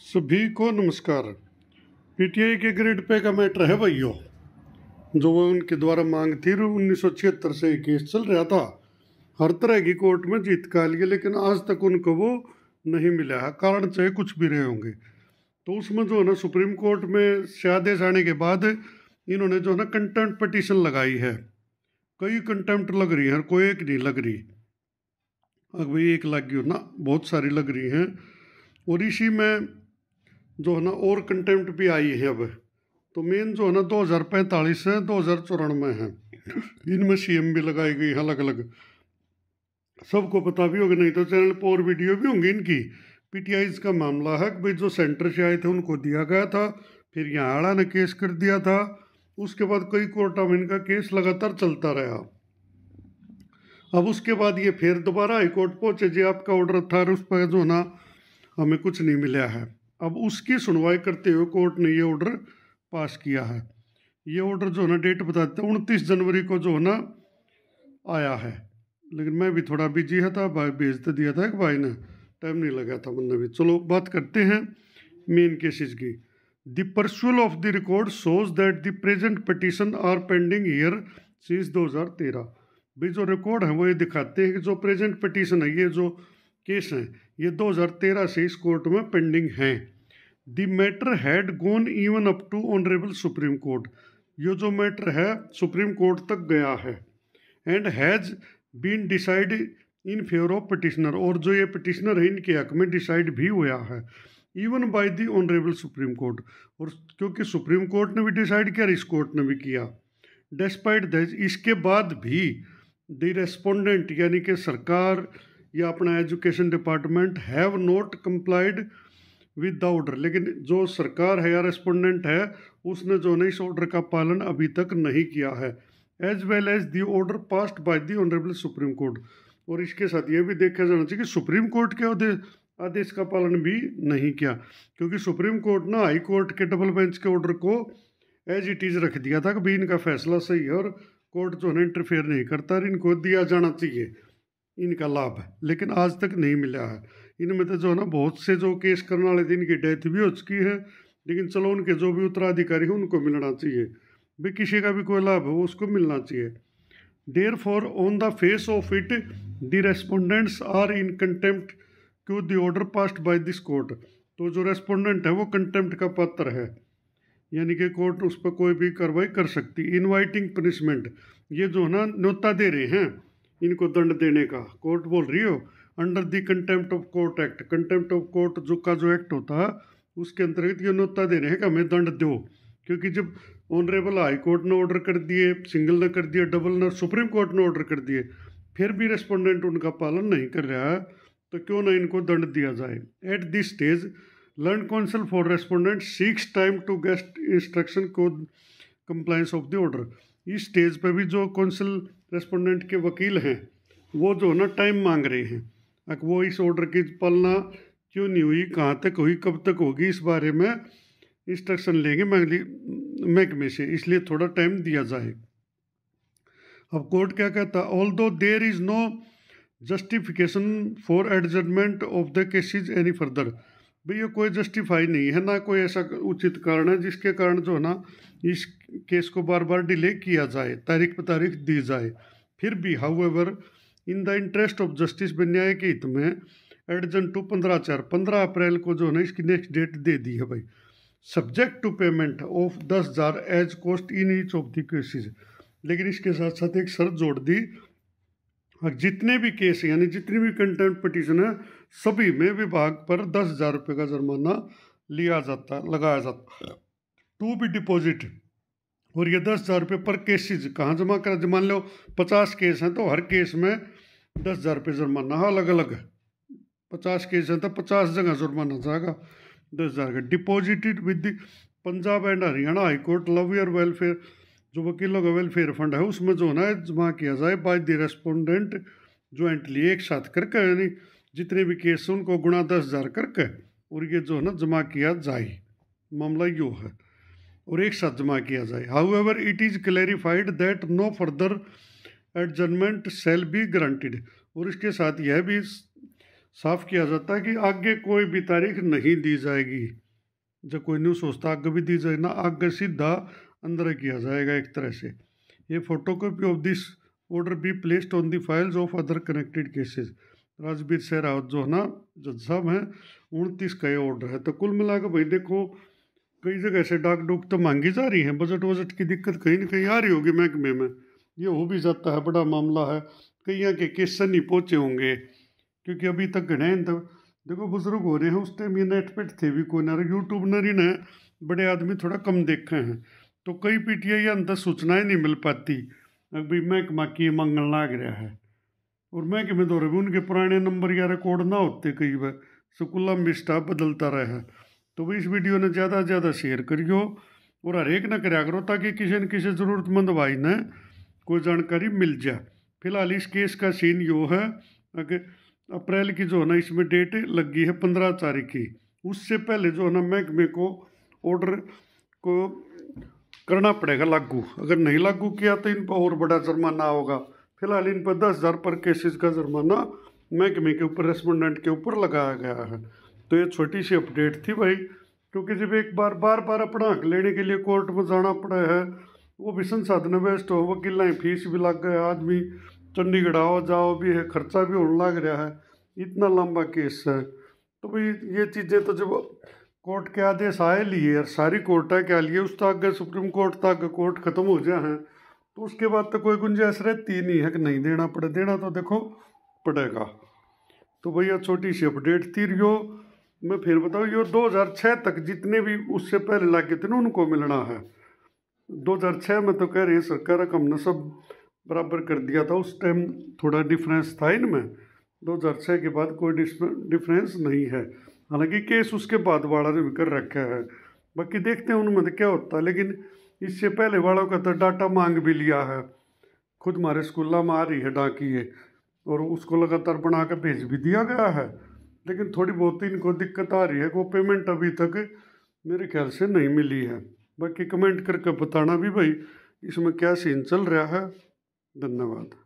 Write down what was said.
सभी को नमस्कार पीटीआई के ग्रेड पे का मैटर है भैया जो वो उनके द्वारा मांग थी उन्नीस से केस चल रहा था हर तरह की कोर्ट में जीत का लिए लेकिन आज तक उनको वो नहीं मिला है कारण चाहे कुछ भी रहे होंगे तो उसमें जो है ना सुप्रीम कोर्ट में से आदेश आने के बाद इन्होंने जो है ना कंटेंट पटिशन लगाई है कई कंटेम्प्ट लग रही है कोई एक नहीं लग रही अब भाई एक लग गई हो ना बहुत सारी लग रही हैं और इसी में जो है ना और कंटेम्प्ट भी आई है अब तो मेन जो है ना दो हज़ार पैंतालीस है दो हज़ार चौरानवे है इनमें सी एम भी लगाई गई है अलग अलग सबको पता भी होगा नहीं तो चैनल पर और वीडियो भी होंगी इनकी आई का मामला है कि भाई जो सेंटर से आए थे उनको दिया गया था फिर यहाँ आड़ा ने केस कर दिया था उसके बाद कई कोर्टा में इनका केस लगातार चलता रहा अब उसके बाद ये फिर दोबारा हाईकोर्ट पहुँचे जी आपका ऑर्डर था उस पर जो ना हमें कुछ नहीं मिला है अब उसकी सुनवाई करते हुए कोर्ट ने ये ऑर्डर पास किया है ये ऑर्डर जो है ना डेट बताते हैं उनतीस जनवरी को जो है ना आया है लेकिन मैं भी थोड़ा बिजी है था तो भाई भेज तो दिया था एक भाई ने टाइम नहीं लगा था मन भी चलो बात करते हैं मेन केसेस की the perusal of the record shows that the present petition are pending year सीज 2013 भी जो रिकॉर्ड है वो ये दिखाते हैं कि जो प्रेजेंट पटिशन है ये जो केस हैं ये 2013 से इस कोर्ट में पेंडिंग हैं the matter had gone even up to honourable Supreme Court ये जो मैटर है सुप्रीम कोर्ट तक गया है and has been decide in favour of petitioner और जो ये पटिशनर है इनके हक में डिसाइड भी हुआ है even by the honourable Supreme Court और क्योंकि सुप्रीम कोर्ट ने भी डिसाइड किया और इस कोर्ट ने भी किया डेस्पाइट दैज इसके बाद भी द रेस्पोंडेंट यानी कि सरकार या अपना education department have not complied with the order लेकिन जो सरकार है या रेस्पोंडेंट है उसने जो है इस ऑर्डर का पालन अभी तक नहीं किया है as well as the order passed by the honourable Supreme Court और इसके साथ ये भी देखा जाना चाहिए कि सुप्रीम कोर्ट के आदेश का पालन भी नहीं किया क्योंकि सुप्रीम कोर्ट ने हाई कोर्ट के डबल बेंच के ऑर्डर को एज इट इज़ रख दिया था कि भाई इनका फैसला सही है और कोर्ट जो है इंटरफेयर नहीं करता और इनको दिया जाना चाहिए इनका लाभ है लेकिन आज तक नहीं मिला है इनमें तो जो है ना बहुत से जो केस करने वाले थे इनकी डेथ भी हो चुकी है लेकिन चलो उनके जो भी उत्तराधिकारी हैं उनको मिलना चाहिए भी किसी का भी कोई लाभ है वो उसको मिलना चाहिए therefore on the face of it the respondents are in contempt qua the order passed by this court तो जो रेस्पोंडेंट है वो कंटेम्प्ट का पात्र है यानी कि कोर्ट उस पर कोई भी कार्रवाई कर सकती इनवाइटिंग पनिशमेंट ये जो है ना न्योता दे रहे हैं इनको दंड देने का कोर्ट बोल रही हो under the contempt of court act contempt of court जो का जो एक्ट होता है उसके अंतर्गत ये नोता दे रहे हैं कि हमें दंड दो क्योंकि जब ऑनरेबल हाई कोर्ट ने ऑर्डर कर दिए सिंगल ने कर दिया डबल ने सुप्रीम कोर्ट ने ऑर्डर कर दिए फिर भी रेस्पोंडेंट उनका पालन नहीं कर रहा है तो क्यों ना इनको दंड दिया जाए at this stage learned counsel for respondent seeks time to get instruction को कंप्लाइंस ऑफ द ऑर्डर इस स्टेज पर भी जो काउंसिल रेस्पोंडेंट के वकील हैं वो जो है ना टाइम मांग रहे हैं वो इस ऑर्डर की पालना क्यों नहीं हुई कहाँ तक हुई कब तक होगी इस बारे में इंस्ट्रक्शन लेंगे महकमे से इसलिए थोड़ा टाइम दिया जाए अब कोर्ट क्या कहता although there is no justification for adjournment of the cases any further भाई ये कोई जस्टिफाई नहीं है ना कोई ऐसा उचित कारण है जिसके कारण जो है ना इस केस को बार बार डिले किया जाए तारीख पर तारीख दी जाए फिर भी however in the interest of justice व न्याय के हित में एडजन टू पंद्रह चार पंद्रह अप्रैल को जो है ना इसकी नेक्स्ट डेट दे दी है भाई सब्जेक्ट टू पेमेंट ऑफ दस हज़ार as cost in each of the cases लेकिन इसके साथ साथ एक शर्त जोड़ दी और जितने भी केस यानी जितनी भी कंटेंट पटिशन है सभी में विभाग पर दस हजार रुपये का जुर्माना लिया जाता लगाया जाता है टू बी डिपॉजिट और ये दस हजार रुपये पर केसेज कहाँ जमा करा मान लो पचास केस हैं तो हर केस में दस हजार रुपये जुर्माना हाँ, अलग अलग है पचास केस हैं तो पचास जगह जुर्माना जाएगा दस हज़ार का deposited with Punjab and Haryana High Court lawyer welfare जो वकीलों का वेलफेयर फंड है उसमें जो है ना जमा किया जाए बाय द रेस्पोंडेंट ज्वाइंटली एक साथ करके यानी जितने भी केस हैं उनको गुणा दस हज़ार करके और ये जो है ना जमा किया जाए मामला यो है और एक साथ जमा किया जाए however it is clarified that no further adjournment shall be granted और इसके साथ यह भी साफ किया जाता है कि आगे कोई भी तारीख नहीं दी जाएगी जब कोई नहीं सोचता आगे भी दी जाए ना आगे सीधा अंदर किया जाएगा एक तरह से ये photo copy of this order be placed on the files of other connected cases Rajveer Rawat जो है ना जज साहब हैं उनतीस का ये ऑर्डर है तो कुल मिला के भाई देखो कई जगह से डाक डूक तो मांगी जा रही है बजट वजट की दिक्कत कहीं ना कहीं आ रही होगी महकमे में ये हो भी जाता है बड़ा मामला है यहाँ के केसन नहीं पहुँचे होंगे क्योंकि अभी तक घने तो देखो बुजुर्ग हो रहे हैं उस टाइम ये नेट पेट थे भी कोई ना यूट्यूब न ही बड़े आदमी थोड़ा कम देखे हैं तो कई पीटीआई अंदर सूचनाएं नहीं मिल पाती अभी महकमा की मंगल लाग रहा है और मैं कि मैं तो रवि उनके पुराने नंबर या रिकॉर्ड ना होते कई बार वह में स्टाफ बदलता रहे तो वो इस वीडियो ने ज़्यादा से ज़्यादा शेयर करियो और हर एक ना कराया करो ताकि किसी न किसी ज़रूरतमंद भाई ने कोई जानकारी मिल जाए फिलहाल इस केस का सीन यो है अगर अप्रैल की जो है ना इसमें डेट लगी है पंद्रह तारीख की उससे पहले जो है ना महकमे को ऑर्डर को करना पड़ेगा लागू अगर नहीं लागू किया तो इन पर और बड़ा जुर्माना होगा फिलहाल इन पर दस हज़ार पर केसेस का जुर्माना महकमे के ऊपर रेस्पोंडेंट के ऊपर लगाया गया है तो ये छोटी सी अपडेट थी भाई क्योंकि जब एक बार बार बार अपना हक लेने के लिए कोर्ट में जाना पड़ा है वो भी संसाधन वेस्ट हो वकील फीस भी लग गए आदमी चंडीगढ़ आओ जाओ भी है खर्चा भी होने लग रहा है इतना लंबा केस है तो भाई ये चीज़ें तो जब कोर्ट के आदेश आए लिए और सारी कोर्टें क्या लिए उस तक सुप्रीम कोर्ट तक कोर्ट ख़त्म हो जाए हैं तो उसके बाद तो कोई गुंजाइश रहती नहीं है कि नहीं देना पड़े देना तो देखो पड़ेगा तो भैया छोटी सी अपडेट थी यो मैं फिर बताऊँ यो 2006 तक जितने भी उससे पहले लागे थे ना उनको मिलना है 2006 में तो कह रही है सरकार हमने सब बराबर कर दिया था उस टाइम थोड़ा डिफरेंस था इनमें 2006 के बाद कोई डिफरेंस नहीं है हालांकि केस उसके बाद वाड़ा ने भी कर रखा है बाकी देखते हैं उनमें तो क्या होता है लेकिन इससे पहले वालों का तो डाटा मांग भी लिया है खुद हमारे स्कूलों में आ रही है डाकिए और उसको लगातार बना कर भेज भी दिया गया है लेकिन थोड़ी बहुत तो इनको दिक्कत आ रही है वो पेमेंट अभी तक मेरे ख्याल से नहीं मिली है बाकी कमेंट करके बताना भी भाई इसमें क्या सीन चल रहा है धन्यवाद